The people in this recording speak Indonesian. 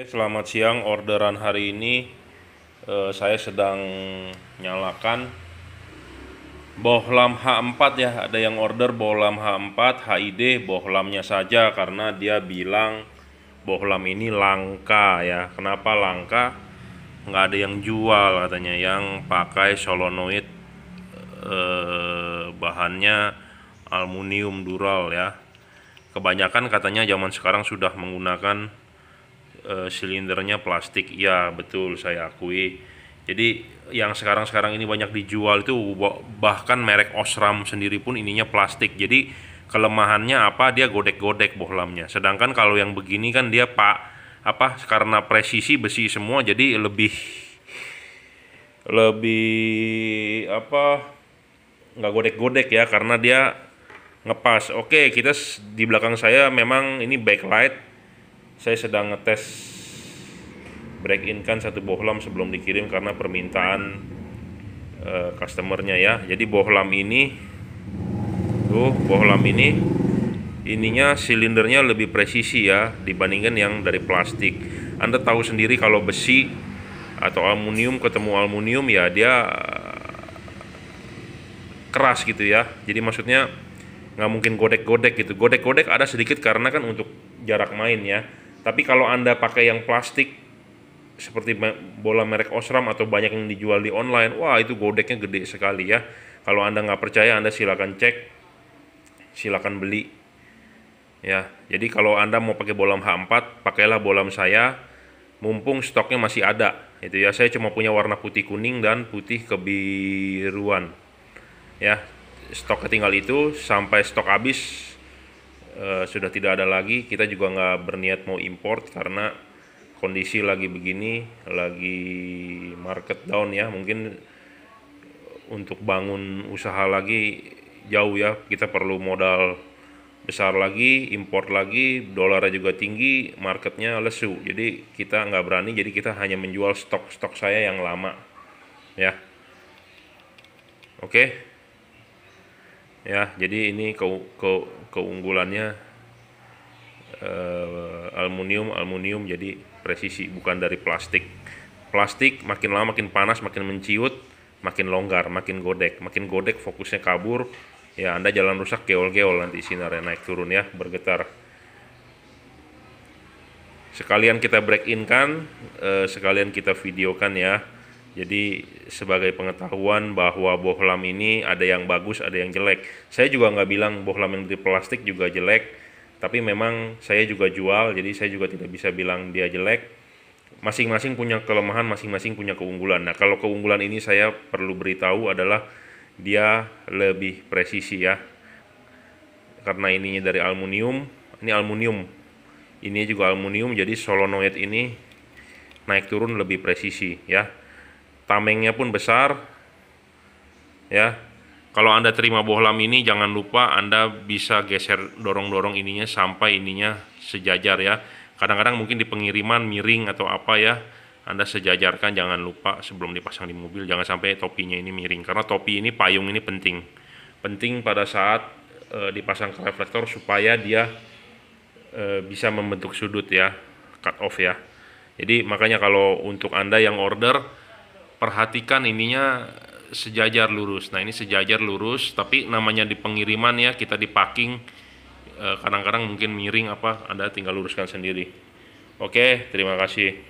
Oke, selamat siang. Orderan hari ini eh, saya sedang nyalakan bohlam H4 ya. Ada yang order bohlam H4, HID, bohlamnya saja karena dia bilang bohlam ini langka ya. Kenapa langka? Nggak ada yang jual katanya. Yang pakai solenoid eh, bahannya aluminium dural ya. Kebanyakan katanya zaman sekarang sudah menggunakan Eh, silindernya plastik ya betul saya akui jadi yang sekarang-sekarang ini banyak dijual itu bahkan merek Osram sendiri pun ininya plastik jadi kelemahannya apa dia godek-godek bohlamnya sedangkan kalau yang begini kan dia pak apa karena presisi besi semua jadi lebih lebih apa nggak godek-godek ya karena dia ngepas. Oke, kita di belakang saya memang ini backlight saya sedang ngetes break in kan satu bohlam sebelum dikirim karena permintaan uh, customernya ya jadi bohlam ini tuh bohlam ini ininya silindernya lebih presisi ya dibandingkan yang dari plastik anda tahu sendiri kalau besi atau aluminium ketemu aluminium ya dia eh, keras gitu ya jadi maksudnya nggak mungkin godek-godek gitu godek-godek ada sedikit karena kan untuk jarak main ya tapi kalau Anda pakai yang plastik seperti bola merek Osram atau banyak yang dijual di online, wah itu godeknya gede sekali ya. Kalau Anda nggak percaya, Anda silakan cek, silakan beli. Ya, jadi kalau Anda mau pakai bolam H4, pakailah bolam saya, mumpung stoknya masih ada. Itu ya, saya cuma punya warna putih kuning dan putih kebiruan. Ya, stoknya tinggal itu sampai stok habis Eh, sudah tidak ada lagi kita juga nggak berniat mau import karena kondisi lagi begini lagi market down ya mungkin untuk bangun usaha lagi jauh ya kita perlu modal besar lagi import lagi dolarnya juga tinggi marketnya lesu jadi kita nggak berani jadi kita hanya menjual stok-stok saya yang lama ya oke okay ya jadi ini ke, ke keunggulannya eh, aluminium aluminium jadi presisi bukan dari plastik plastik makin lama makin panas makin menciut makin longgar makin godek makin godek fokusnya kabur ya anda jalan rusak geol-geol nanti sinarnya naik turun ya bergetar sekalian kita break in kan eh, sekalian kita videokan ya jadi sebagai pengetahuan bahwa bohlam ini ada yang bagus, ada yang jelek. Saya juga nggak bilang bohlam yang dari plastik juga jelek, tapi memang saya juga jual, jadi saya juga tidak bisa bilang dia jelek. Masing-masing punya kelemahan, masing-masing punya keunggulan. Nah, kalau keunggulan ini saya perlu beritahu adalah dia lebih presisi ya. Karena ininya dari aluminium, ini aluminium. Ini juga aluminium, jadi solenoid ini naik turun lebih presisi ya Tamengnya pun besar. Ya. Kalau Anda terima bohlam ini jangan lupa Anda bisa geser dorong-dorong ininya sampai ininya sejajar ya. Kadang-kadang mungkin di pengiriman miring atau apa ya. Anda sejajarkan jangan lupa sebelum dipasang di mobil jangan sampai topinya ini miring karena topi ini payung ini penting. Penting pada saat e, dipasang ke reflektor supaya dia e, bisa membentuk sudut ya, cut off ya. Jadi makanya kalau untuk Anda yang order perhatikan ininya sejajar lurus. Nah ini sejajar lurus, tapi namanya di pengiriman ya kita di packing eh, kadang-kadang mungkin miring apa Anda tinggal luruskan sendiri. Oke, terima kasih.